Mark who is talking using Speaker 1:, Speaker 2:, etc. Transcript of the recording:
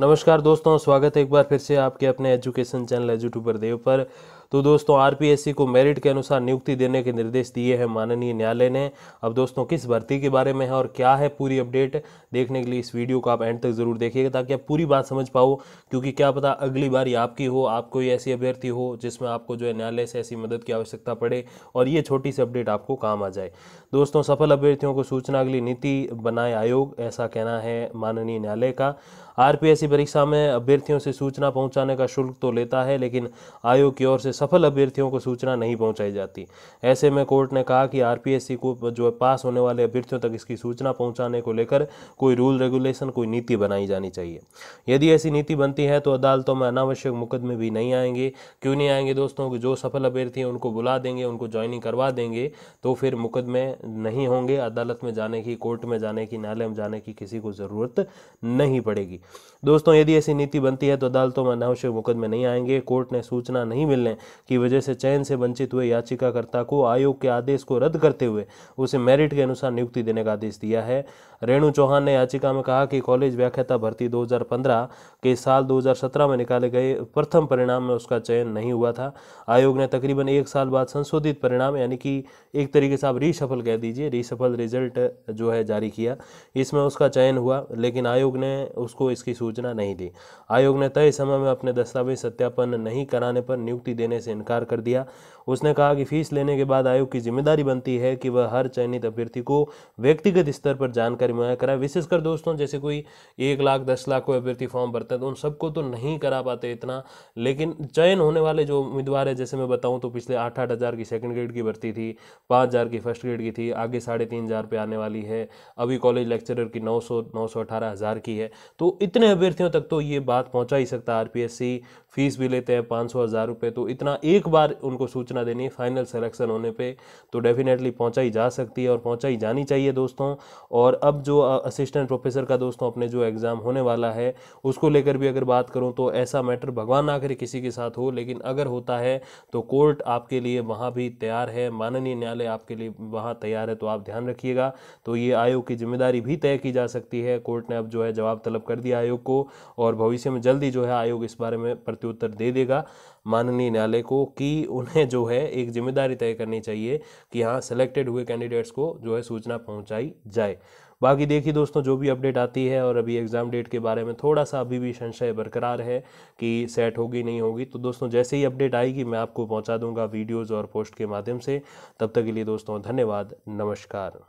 Speaker 1: नमस्कार दोस्तों स्वागत है एक बार फिर से आपके अपने एजुकेशन चैनल एजूट्यूबर देव पर तो दोस्तों आरपीएससी को मेरिट के अनुसार नियुक्ति देने के निर्देश दिए हैं माननीय न्यायालय ने अब दोस्तों किस भर्ती के बारे में है और क्या है पूरी अपडेट देखने के लिए इस वीडियो को आप एंड तक जरूर देखिएगा ताकि आप पूरी बात समझ पाओ क्योंकि क्या पता अगली बारी आपकी हो आप कोई ऐसी अभ्यर्थी हो जिसमें आपको जो है न्यायालय से ऐसी मदद की आवश्यकता पड़े और ये छोटी सी अपडेट आपको काम आ जाए दोस्तों सफल अभ्यर्थियों को सूचना अगली नीति बनाए आयोग ऐसा कहना है माननीय न्यायालय का आरपीएससी परीक्षा में अभ्यर्थियों से सूचना पहुंचाने का शुल्क तो लेता है लेकिन आयोग की ओर से सफल अभ्यर्थियों को सूचना नहीं पहुंचाई जाती ऐसे में कोर्ट ने कहा कि आर को जो पास होने वाले अभ्यर्थियों तक इसकी सूचना पहुंचाने को लेकर कोई रूल रेगुलेशन कोई नीति बनाई जानी चाहिए यदि ऐसी नीति बनती है तो अदालतों में अनावश्यक मुकदमे भी नहीं आएंगे क्यों नहीं आएंगे दोस्तों कि जो सफल अभ्यर्थी हैं उनको बुला देंगे उनको ज्वाइनिंग करवा देंगे तो फिर मुकदमे नहीं होंगे अदालत में जाने की कोर्ट में जाने की न्यायालय में जाने की किसी को ज़रूरत नहीं पड़ेगी दोस्तों यदि ऐसी नीति बनती है तो अदालतों में अनावश्यक मुकदमे नहीं आएंगे कोर्ट ने सूचना नहीं मिलने की वजह से चयन से वंचित हुए याचिकाकर्ता को आयोग के आदेश को रद्द करते हुए उसे मेरिट के अनुसार नियुक्ति देने का आदेश दिया है रेणु चौहान ने याचिका में कहा कि कॉलेज व्याख्याता भर्ती 2015 के साल 2017 में निकाले गए प्रथम परिणाम में उसका चयन नहीं हुआ था आयोग ने तकरीबन एक साल बाद संशोधित परिणाम यानी कि एक तरीके से आप रिसफल कह दीजिए रिसफल रिजल्ट जो है जारी किया इसमें उसका चयन हुआ लेकिन आयोग ने उसको इसकी सूचना नहीं दी आयोग ने तय समय में अपने दस्तावेज सत्यापन नहीं कराने पर नियुक्ति देने लेने से इनकार कर दिया उसने कहा कि फीस लेने के बाद आयोग की जिम्मेदारी बनती है कि वह हर चयनित अभ्यर्थी को व्यक्तिगत स्तर पर जानकारी मुहैया कराए विशेषकर दोस्तों जैसे कोई एक लाख दस लाख कोई अभ्यर्थी फॉर्म भरता है तो उन सबको तो नहीं करा पाते इतना लेकिन चयन होने वाले जो उम्मीदवार है जैसे मैं बताऊँ तो पिछले आठ आठ हज़ार की सेकेंड ग्रेड की भर्ती थी पाँच हज़ार की फर्स्ट ग्रेड की थी आगे साढ़े तीन हज़ार पे आने वाली है अभी कॉलेज लेक्चरर की नौ सौ नौ सौ अठारह हज़ार की है तो इतने अभ्यर्थियों तक तो ये बात पहुँचा ही सकता R P S C fees भी लेते हैं पाँच सौ हज़ार रुपये तो इतना सूचना एक बार उनको सूचना देनी है फाइनल सिलेक्शन होने पे तो डेफिनेटली पहुंचाई जा सकती है और पहुंचाई जानी चाहिए दोस्तों और अब जो असिस्टेंट प्रोफेसर का दोस्तों अपने जो एग्ज़ाम होने वाला है उसको लेकर भी अगर बात करूँ तो ऐसा मैटर भगवान ना करे किसी के साथ हो लेकिन अगर होता है तो कोर्ट आपके लिए वहाँ भी तैयार है माननीय न्यायालय आपके लिए वहाँ तैयार है तो आप ध्यान रखिएगा तो ये आयोग की जिम्मेदारी भी तय की जा सकती है कोर्ट ने अब जो है जवाब तलब कर दिया आयोग को और भविष्य में जल्दी जो है आयोग इस बारे में प्रत्युत्तर दे देगा माननीय न्यायालय वाले को कि उन्हें जो है एक जिम्मेदारी तय करनी चाहिए कि हाँ सिलेक्टेड हुए कैंडिडेट्स को जो है सूचना पहुंचाई जाए बाकी देखिए दोस्तों जो भी अपडेट आती है और अभी एग्ज़ाम डेट के बारे में थोड़ा सा अभी भी संशय बरकरार है कि सेट होगी नहीं होगी तो दोस्तों जैसे ही अपडेट आएगी मैं आपको पहुंचा दूंगा वीडियोस और पोस्ट के माध्यम से तब तक के लिए दोस्तों धन्यवाद नमस्कार